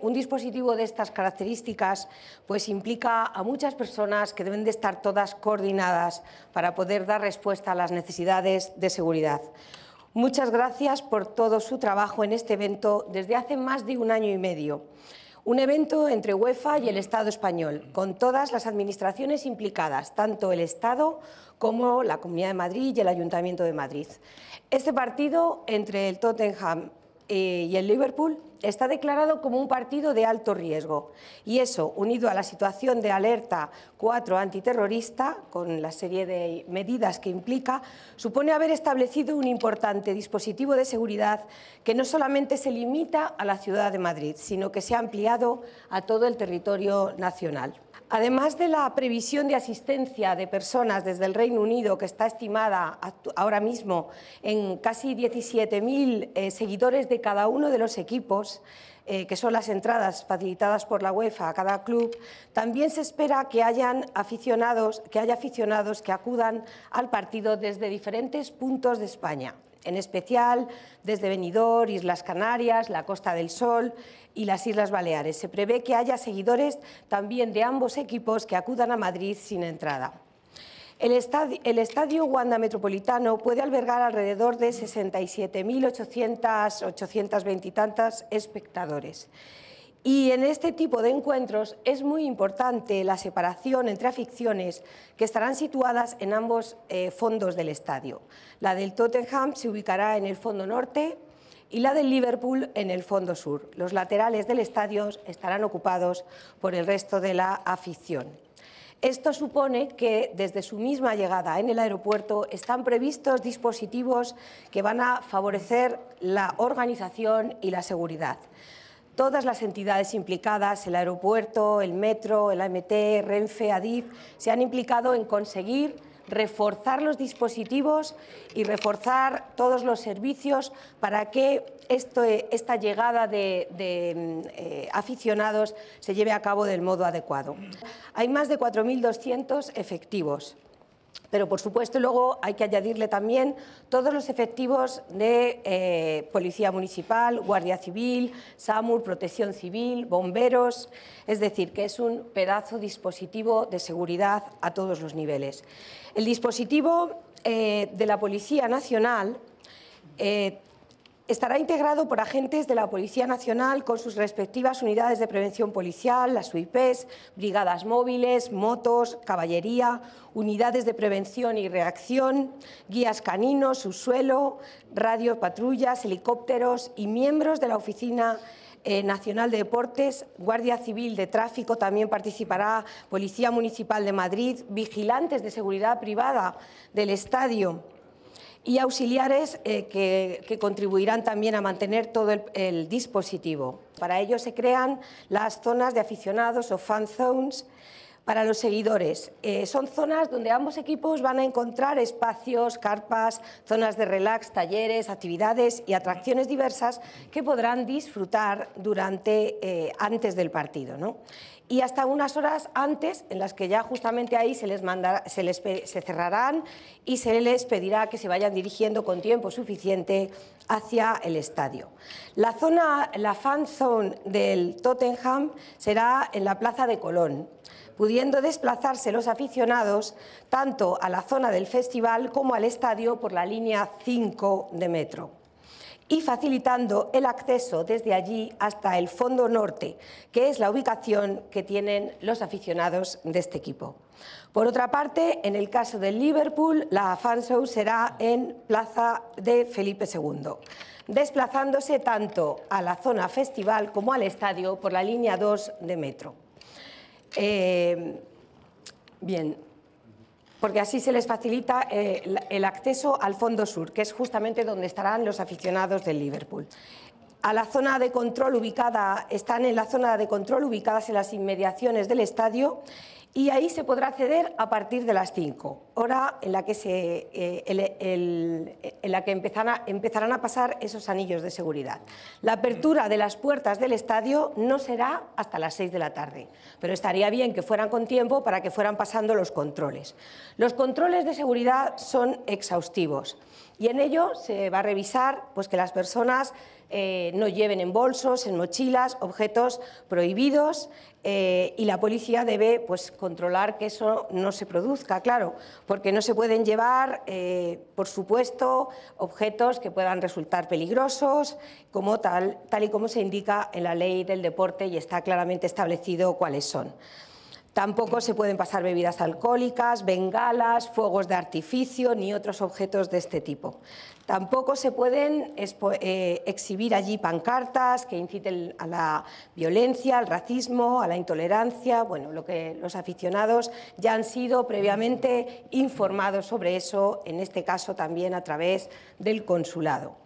Un dispositivo de estas características pues implica a muchas personas que deben de estar todas coordinadas para poder dar respuesta a las necesidades de seguridad. Muchas gracias por todo su trabajo en este evento desde hace más de un año y medio. Un evento entre UEFA y el Estado español, con todas las administraciones implicadas, tanto el Estado como la Comunidad de Madrid y el Ayuntamiento de Madrid. Este partido entre el Tottenham eh, y el Liverpool está declarado como un partido de alto riesgo. Y eso, unido a la situación de alerta 4 antiterrorista, con la serie de medidas que implica, supone haber establecido un importante dispositivo de seguridad que no solamente se limita a la ciudad de Madrid, sino que se ha ampliado a todo el territorio nacional. Además de la previsión de asistencia de personas desde el Reino Unido, que está estimada ahora mismo en casi 17.000 eh, seguidores de cada uno de los equipos, eh, que son las entradas facilitadas por la UEFA a cada club, también se espera que, hayan aficionados, que haya aficionados que acudan al partido desde diferentes puntos de España en especial desde Benidorm, Islas Canarias, la Costa del Sol y las Islas Baleares. Se prevé que haya seguidores también de ambos equipos que acudan a Madrid sin entrada. El estadio, el Wanda Metropolitano puede albergar alrededor de 67.820 y tantas espectadores. Y en este tipo de encuentros es muy importante la separación entre aficiones que estarán situadas en ambos eh, fondos del estadio. La del Tottenham se ubicará en el fondo norte y la del Liverpool en el fondo sur. Los laterales del estadio estarán ocupados por el resto de la afición. Esto supone que desde su misma llegada en el aeropuerto están previstos dispositivos que van a favorecer la organización y la seguridad todas las entidades implicadas, el aeropuerto, el metro, el AMT, Renfe, Adif, se han implicado en conseguir reforzar los dispositivos y reforzar todos los servicios para que esta llegada de, eh, aficionados se lleve a cabo del modo adecuado. Hay más de 4.200 efectivos. Pero, por supuesto, luego hay que añadirle también todos los efectivos de eh, Policía Municipal, Guardia Civil, SAMUR, Protección Civil, bomberos. Es decir, que es un pedazo dispositivo de seguridad a todos los niveles. El dispositivo eh, de la Policía Nacional eh, Estará integrado por agentes de la Policía Nacional con sus respectivas unidades de prevención policial, las UIPs, brigadas móviles, motos, caballería, unidades de prevención y reacción, guías caninos, subsuelo, radio patrullas, helicópteros y miembros de la Oficina eh, Nacional de Deportes, Guardia Civil de Tráfico también participará, Policía Municipal de Madrid, vigilantes de seguridad privada del estadio y auxiliares eh, que, contribuirán también a mantener todo el, dispositivo. Para ello se crean las zonas de aficionados o fan zones para los seguidores. Eh, son zonas donde ambos equipos van a encontrar espacios, carpas, zonas de relax, talleres, actividades y atracciones diversas que podrán disfrutar durante, eh, antes del partido y hasta unas horas antes en las que ya justamente ahí se les, se cerrarán y se les pedirá que se vayan dirigiendo con tiempo suficiente hacia el estadio. La zona, la fan zone del Tottenham será en la Plaza de Colón, pudiendo desplazarse los aficionados tanto a la zona del festival como al estadio por la línea 5 de metro y facilitando el acceso desde allí hasta el fondo norte, que es la ubicación que tienen los aficionados de este equipo. Por otra parte, en el caso del Liverpool, la fanshow será en Plaza de Felipe II, desplazándose tanto a la zona festival como al estadio por la línea 2 de metro. Eh, bien, porque así se les facilita eh, el acceso al fondo sur, que es justamente donde estarán los aficionados del Liverpool. A la zona de control ubicada, están en la zona de control ubicadas en las inmediaciones del estadio y ahí se podrá acceder a partir de las 5, hora en la que, se, eh, en la que empezarán a pasar esos anillos de seguridad. La apertura de las puertas del estadio no será hasta las 6 de la tarde, pero estaría bien que fueran con tiempo para que fueran pasando los controles. Los controles de seguridad son exhaustivos y en ello se va a revisar pues, que las personas eh, no lleven en bolsos, en mochilas, objetos prohibidos eh, y la policía debe pues, controlar que eso no se produzca, claro, porque no se pueden llevar, eh, por supuesto, objetos que puedan resultar peligrosos, como tal, tal y como se indica en la ley del deporte y está claramente establecido cuáles son. Tampoco se pueden pasar bebidas alcohólicas, bengalas, fuegos de artificio ni otros objetos de este tipo. Tampoco se pueden eh, exhibir allí pancartas que inciten a la violencia, al racismo, a la intolerancia, bueno, lo que los aficionados ya han sido previamente informados sobre eso, en este caso también a través del consulado.